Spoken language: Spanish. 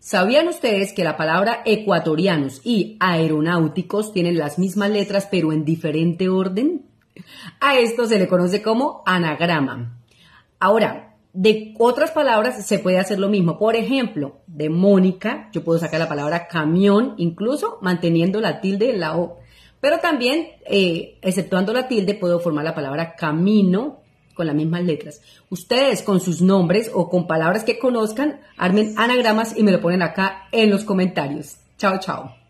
¿Sabían ustedes que la palabra ecuatorianos y aeronáuticos tienen las mismas letras pero en diferente orden? A esto se le conoce como anagrama. Ahora, de otras palabras se puede hacer lo mismo. Por ejemplo, de Mónica, yo puedo sacar la palabra camión, incluso manteniendo la tilde en la O. Pero también, eh, exceptuando la tilde, puedo formar la palabra camino, con las mismas letras. Ustedes con sus nombres o con palabras que conozcan, armen anagramas y me lo ponen acá en los comentarios. Chao, chao.